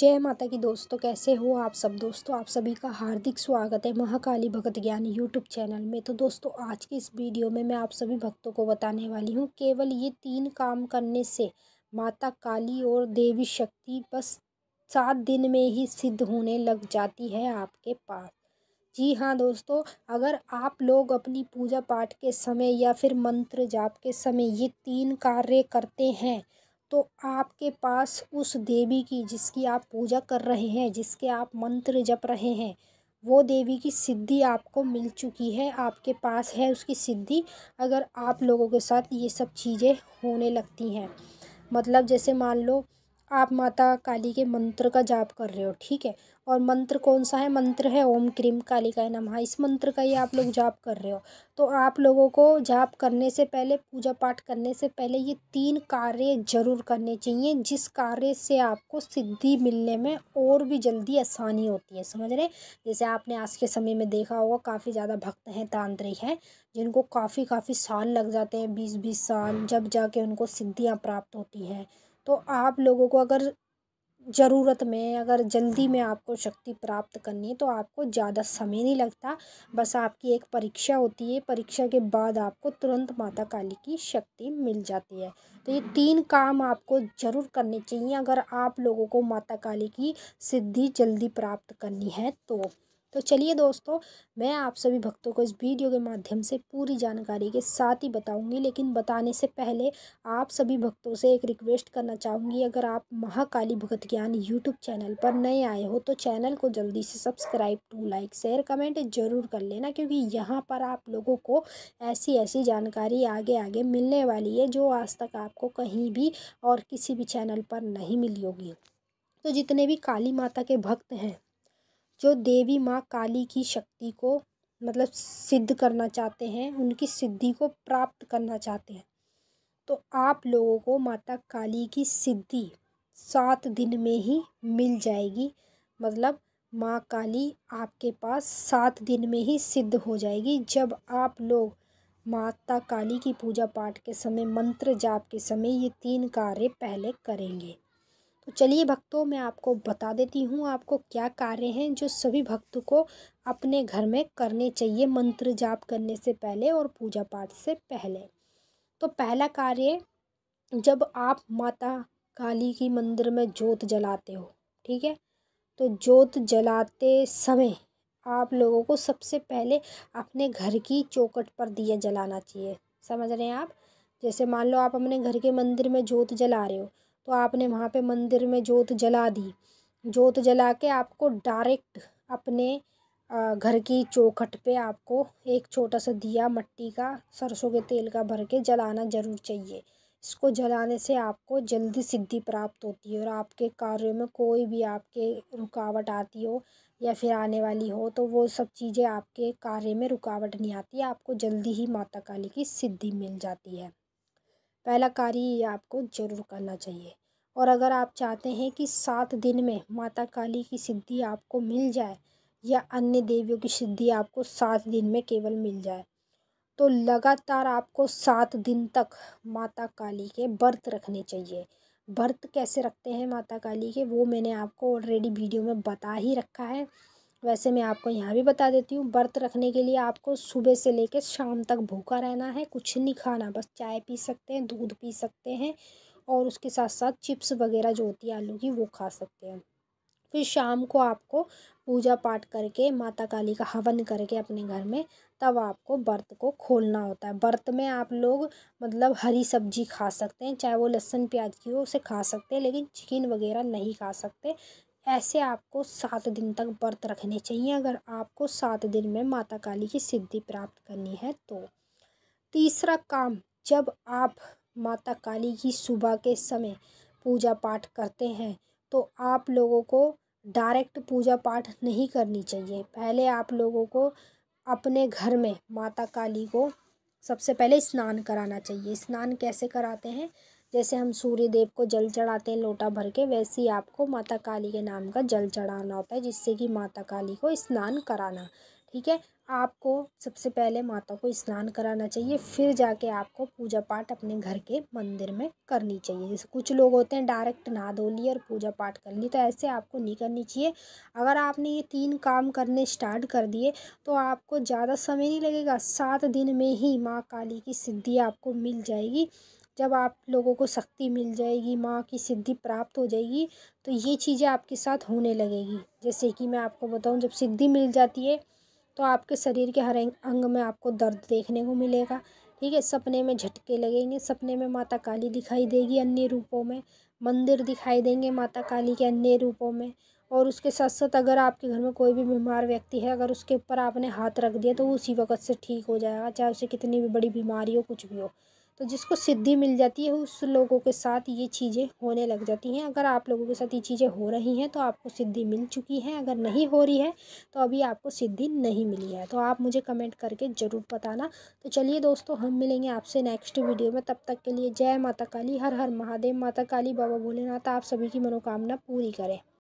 जय माता की दोस्तों कैसे हो आप सब दोस्तों आप सभी का हार्दिक स्वागत है महाकाली भगत ज्ञान यूट्यूब चैनल में तो दोस्तों आज की इस वीडियो में मैं आप सभी भक्तों को बताने वाली हूँ केवल ये तीन काम करने से माता काली और देवी शक्ति बस सात दिन में ही सिद्ध होने लग जाती है आपके पास जी हाँ दोस्तों अगर आप लोग अपनी पूजा पाठ के समय या फिर मंत्र जाप के समय ये तीन कार्य करते हैं तो आपके पास उस देवी की जिसकी आप पूजा कर रहे हैं जिसके आप मंत्र जप रहे हैं वो देवी की सिद्धि आपको मिल चुकी है आपके पास है उसकी सिद्धि अगर आप लोगों के साथ ये सब चीज़ें होने लगती हैं मतलब जैसे मान लो आप माता काली के मंत्र का जाप कर रहे हो ठीक है और मंत्र कौन सा है मंत्र है ओम क्रीम काली का नमः इस मंत्र का ही आप लोग जाप कर रहे हो तो आप लोगों को जाप करने से पहले पूजा पाठ करने से पहले ये तीन कार्य जरूर करने चाहिए जिस कार्य से आपको सिद्धि मिलने में और भी जल्दी आसानी होती है समझ रहे जैसे आपने आज के समय में देखा होगा काफ़ी ज़्यादा भक्त हैं तांत्रिक हैं जिनको काफ़ी काफ़ी साल लग जाते हैं बीस बीस साल जब जाके उनको सिद्धियाँ प्राप्त होती हैं तो आप लोगों को अगर ज़रूरत में अगर जल्दी में आपको शक्ति प्राप्त करनी है तो आपको ज़्यादा समय नहीं लगता बस आपकी एक परीक्षा होती है परीक्षा के बाद आपको तुरंत माता काली की शक्ति मिल जाती है तो ये तीन काम आपको ज़रूर करने चाहिए अगर आप लोगों को माता काली की सिद्धि जल्दी प्राप्त करनी है तो तो चलिए दोस्तों मैं आप सभी भक्तों को इस वीडियो के माध्यम से पूरी जानकारी के साथ ही बताऊंगी लेकिन बताने से पहले आप सभी भक्तों से एक रिक्वेस्ट करना चाहूँगी अगर आप महाकाली भगत ज्ञान यूट्यूब चैनल पर नए आए हो तो चैनल को जल्दी से subscribe to like share comment ज़रूर कर लेना क्योंकि यहाँ पर आप लोगों को ऐसी ऐसी जानकारी आगे आगे मिलने वाली है जो आज तक आपको कहीं भी और किसी भी चैनल पर नहीं मिली होगी तो जितने भी काली माता के भक्त हैं जो देवी माँ काली की शक्ति को मतलब सिद्ध करना चाहते हैं उनकी सिद्धि को प्राप्त करना चाहते हैं तो आप लोगों को माता काली की सिद्धि सात दिन में ही मिल जाएगी मतलब माँ काली आपके पास सात दिन में ही सिद्ध हो जाएगी जब आप लोग माता काली की पूजा पाठ के समय मंत्र जाप के समय ये तीन कार्य पहले करेंगे तो चलिए भक्तों मैं आपको बता देती हूँ आपको क्या कार्य हैं जो सभी भक्तों को अपने घर में करने चाहिए मंत्र जाप करने से पहले और पूजा पाठ से पहले तो पहला कार्य जब आप माता काली की मंदिर में जोत जलाते हो ठीक है तो जोत जलाते समय आप लोगों को सबसे पहले अपने घर की चौकट पर दिया जलाना चाहिए समझ रहे हैं आप जैसे मान लो आप अपने घर के मंदिर में जोत जला रहे हो तो आपने वहाँ पे मंदिर में जोत जला दी जोत जला के आपको डायरेक्ट अपने घर की चौखट पे आपको एक छोटा सा दिया मट्टी का सरसों के तेल का भर के जलाना ज़रूर चाहिए इसको जलाने से आपको जल्दी सिद्धि प्राप्त होती है और आपके कार्यों में कोई भी आपके रुकावट आती हो या फिर आने वाली हो तो वो सब चीज़ें आपके कार्य में रुकावट नहीं आती आपको जल्दी ही माता काली की सिद्धि मिल जाती है पहला कार्य ये आपको ज़रूर करना चाहिए और अगर आप चाहते हैं कि सात दिन में माता काली की सिद्धि आपको मिल जाए या अन्य देवियों की सिद्धि आपको सात दिन में केवल मिल जाए तो लगातार आपको सात दिन तक माता काली के व्रत रखने चाहिए व्रत कैसे रखते हैं माता काली के वो मैंने आपको ऑलरेडी वीडियो में बता ही रखा है वैसे मैं आपको यहाँ भी बता देती हूँ व्रत रखने के लिए आपको सुबह से लेकर शाम तक भूखा रहना है कुछ नहीं खाना बस चाय पी सकते हैं दूध पी सकते हैं और उसके साथ साथ चिप्स वगैरह जो होती है आलू की वो खा सकते हैं फिर शाम को आपको पूजा पाठ करके माता काली का हवन करके अपने घर में तब आपको व्रत को खोलना होता है व्रत में आप लोग मतलब हरी सब्जी खा सकते हैं चाहे वो लहसुन प्याज की हो उसे खा सकते हैं लेकिन चिकन वगैरह नहीं खा सकते ऐसे आपको सात दिन तक व्रत रखने चाहिए अगर आपको सात दिन में माता काली की सिद्धि प्राप्त करनी है तो तीसरा काम जब आप माता काली की सुबह के समय पूजा पाठ करते हैं तो आप लोगों को डायरेक्ट पूजा पाठ नहीं करनी चाहिए पहले आप लोगों को अपने घर में माता काली को सबसे पहले स्नान कराना चाहिए स्नान कैसे कराते हैं जैसे हम सूर्य देव को जल चढ़ाते हैं लोटा भर के वैसे ही आपको माता काली के नाम का जल चढ़ाना होता है जिससे कि माता काली को स्नान कराना ठीक है आपको सबसे पहले माता को स्नान कराना चाहिए फिर जाके आपको पूजा पाठ अपने घर के मंदिर में करनी चाहिए जैसे कुछ लोग होते हैं डायरेक्ट नहा धो ली और पूजा पाठ कर ली तो ऐसे आपको नहीं करनी चाहिए अगर आपने ये तीन काम करने स्टार्ट कर दिए तो आपको ज़्यादा समय नहीं लगेगा सात दिन में ही माँ काली की सिद्धि आपको मिल जाएगी जब आप लोगों को शक्ति मिल जाएगी माँ की सिद्धि प्राप्त हो जाएगी तो ये चीज़ें आपके साथ होने लगेगी जैसे कि मैं आपको बताऊँ जब सिद्धि मिल जाती है तो आपके शरीर के हर अंग में आपको दर्द देखने को मिलेगा ठीक है सपने में झटके लगेंगे सपने में माता काली दिखाई देगी अन्य रूपों में मंदिर दिखाई देंगे माता काली के अन्य रूपों में और उसके साथ साथ अगर आपके घर में कोई भी बीमार व्यक्ति है अगर उसके ऊपर आपने हाथ रख दिया तो वो उसी वक़्त से ठीक हो जाएगा चाहे उसे कितनी भी बड़ी बीमारी हो कुछ भी हो तो जिसको सिद्धि मिल जाती है उस लोगों के साथ ये चीज़ें होने लग जाती हैं अगर आप लोगों के साथ ये चीज़ें हो रही हैं तो आपको सिद्धि मिल चुकी है अगर नहीं हो रही है तो अभी आपको सिद्धि नहीं मिली है तो आप मुझे कमेंट करके ज़रूर बताना तो चलिए दोस्तों हम मिलेंगे आपसे नेक्स्ट वीडियो में तब तक के लिए जय माता काली हर हर महादेव माता काली बाबा भोलेनाथ आप सभी की मनोकामना पूरी करें